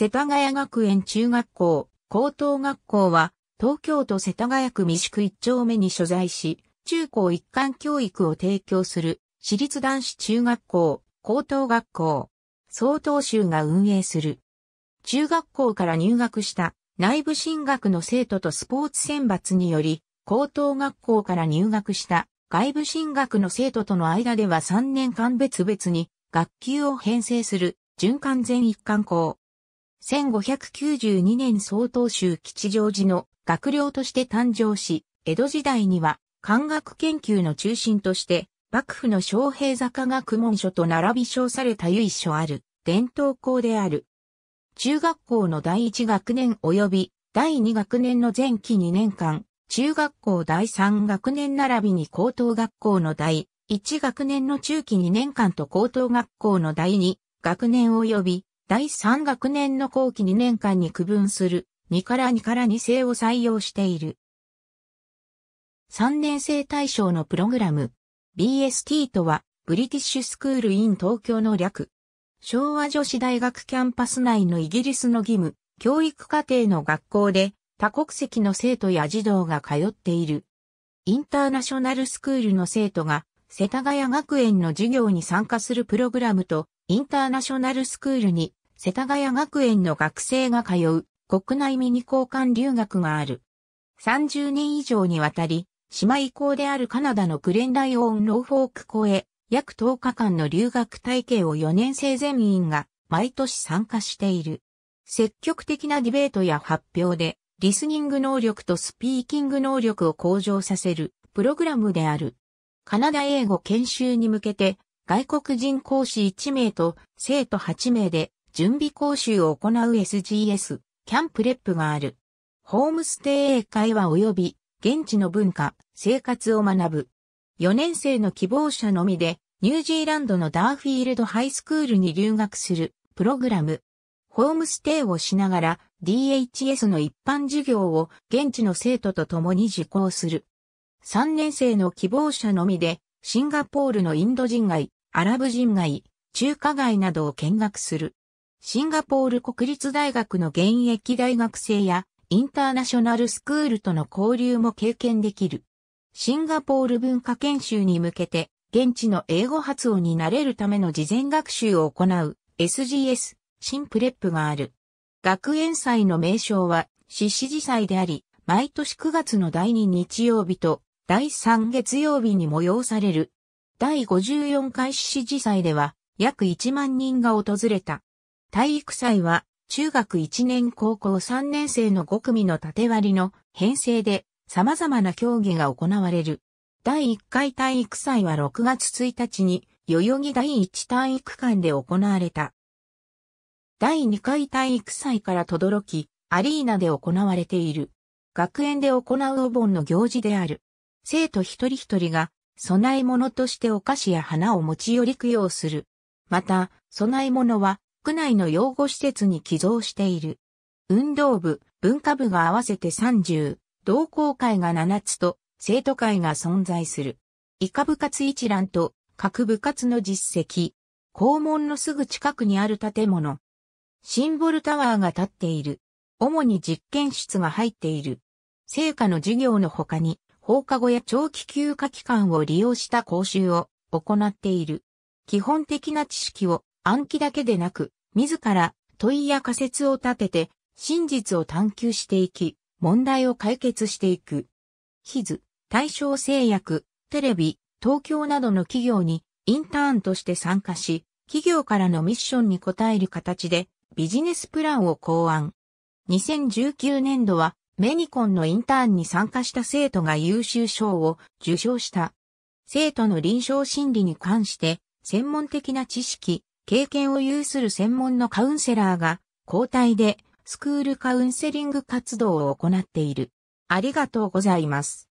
世田谷学園中学校、高等学校は、東京都世田谷区三宿一丁目に所在し、中高一貫教育を提供する、私立男子中学校、高等学校、総統州が運営する。中学校から入学した内部進学の生徒とスポーツ選抜により、高等学校から入学した外部進学の生徒との間では3年間別々に学級を編成する循環全一貫校。1592年総統州吉祥寺の学寮として誕生し、江戸時代には漢学研究の中心として、幕府の昌平坂学問所と並び称された由緒ある伝統校である。中学校の第一学年及び第二学年の前期2年間、中学校第三学年並びに高等学校の第一学年の中期2年間と高等学校の第二学年及び第3学年の後期2年間に区分する2から2から2制を採用している。3年生対象のプログラム。BST とは、ブリティッシュスクールイン東京の略。昭和女子大学キャンパス内のイギリスの義務、教育課程の学校で、多国籍の生徒や児童が通っている。インターナショナルスクールの生徒が、世田谷学園の授業に参加するプログラムと、インターナショナルスクールに世田谷学園の学生が通う国内ミニ交換留学がある。30年以上にわたり、島移行であるカナダのクレンライオン・ローフォーク校へ約10日間の留学体系を4年生全員が毎年参加している。積極的なディベートや発表で、リスニング能力とスピーキング能力を向上させるプログラムである。カナダ英語研修に向けて、外国人講師1名と生徒8名で準備講習を行う SGS、キャンプレップがある。ホームステイ英会話及び現地の文化、生活を学ぶ。4年生の希望者のみで、ニュージーランドのダーフィールドハイスクールに留学するプログラム。ホームステイをしながら DHS の一般授業を現地の生徒と共に受講する。3年生の希望者のみでシンガポールのインド人街、アラブ人街、中華街などを見学する。シンガポール国立大学の現役大学生やインターナショナルスクールとの交流も経験できる。シンガポール文化研修に向けて現地の英語発音に慣れるための事前学習を行う SGS 新プレップがある。学園祭の名称は獅子寺祭であり、毎年9月の第2日曜日と第3月曜日に催される。第54回獅子寺祭では約1万人が訪れた。体育祭は、中学1年高校3年生の5組の縦割りの編成で様々な競技が行われる。第1回体育祭は6月1日に代々木第一体育館で行われた。第2回体育祭から轟き、アリーナで行われている。学園で行うお盆の行事である。生徒一人一人が、供え物としてお菓子や花を持ち寄り供養する。また、供え物は、国内の養護施設に寄贈している。運動部、文化部が合わせて30、同好会が7つと、生徒会が存在する。以下部活一覧と、各部活の実績。校門のすぐ近くにある建物。シンボルタワーが建っている。主に実験室が入っている。成果の授業の他に、放課後や長期休暇期間を利用した講習を行っている。基本的な知識を暗記だけでなく、自ら問いや仮説を立てて、真実を探求していき、問題を解決していく。ヒズ、大正製薬、テレビ、東京などの企業にインターンとして参加し、企業からのミッションに応える形でビジネスプランを考案。2019年度はメニコンのインターンに参加した生徒が優秀賞を受賞した。生徒の臨床心理に関して専門的な知識、経験を有する専門のカウンセラーが交代でスクールカウンセリング活動を行っている。ありがとうございます。